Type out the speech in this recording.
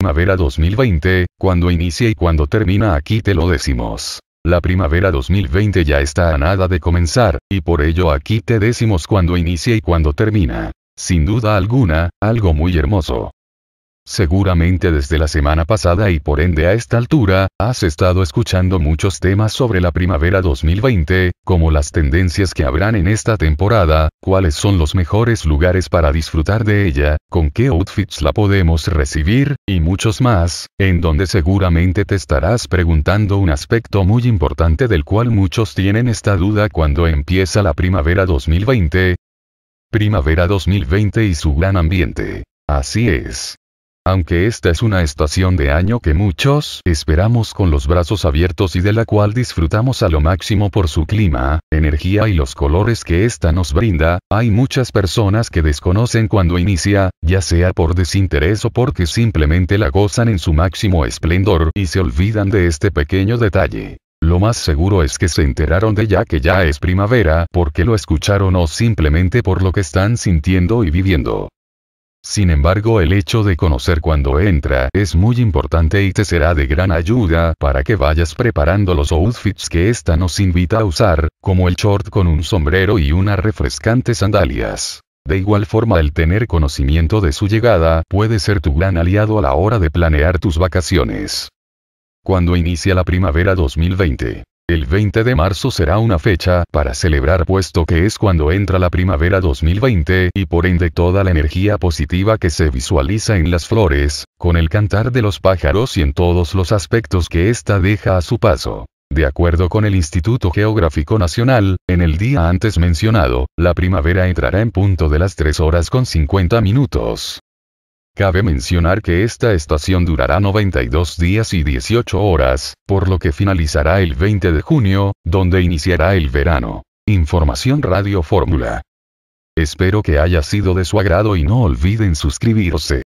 primavera 2020, cuando inicia y cuando termina aquí te lo decimos. La primavera 2020 ya está a nada de comenzar, y por ello aquí te decimos cuando inicia y cuando termina. Sin duda alguna, algo muy hermoso. Seguramente desde la semana pasada y por ende a esta altura, has estado escuchando muchos temas sobre la primavera 2020, como las tendencias que habrán en esta temporada, cuáles son los mejores lugares para disfrutar de ella, con qué outfits la podemos recibir, y muchos más, en donde seguramente te estarás preguntando un aspecto muy importante del cual muchos tienen esta duda cuando empieza la primavera 2020. Primavera 2020 y su gran ambiente. Así es, aunque esta es una estación de año que muchos esperamos con los brazos abiertos y de la cual disfrutamos a lo máximo por su clima, energía y los colores que esta nos brinda, hay muchas personas que desconocen cuando inicia, ya sea por desinterés o porque simplemente la gozan en su máximo esplendor y se olvidan de este pequeño detalle. Lo más seguro es que se enteraron de ya que ya es primavera porque lo escucharon o simplemente por lo que están sintiendo y viviendo. Sin embargo el hecho de conocer cuando entra es muy importante y te será de gran ayuda para que vayas preparando los outfits que esta nos invita a usar, como el short con un sombrero y unas refrescantes sandalias. De igual forma el tener conocimiento de su llegada puede ser tu gran aliado a la hora de planear tus vacaciones. Cuando inicia la primavera 2020. El 20 de marzo será una fecha para celebrar puesto que es cuando entra la primavera 2020 y por ende toda la energía positiva que se visualiza en las flores, con el cantar de los pájaros y en todos los aspectos que ésta deja a su paso. De acuerdo con el Instituto Geográfico Nacional, en el día antes mencionado, la primavera entrará en punto de las 3 horas con 50 minutos. Cabe mencionar que esta estación durará 92 días y 18 horas, por lo que finalizará el 20 de junio, donde iniciará el verano. Información Radio Fórmula. Espero que haya sido de su agrado y no olviden suscribirse.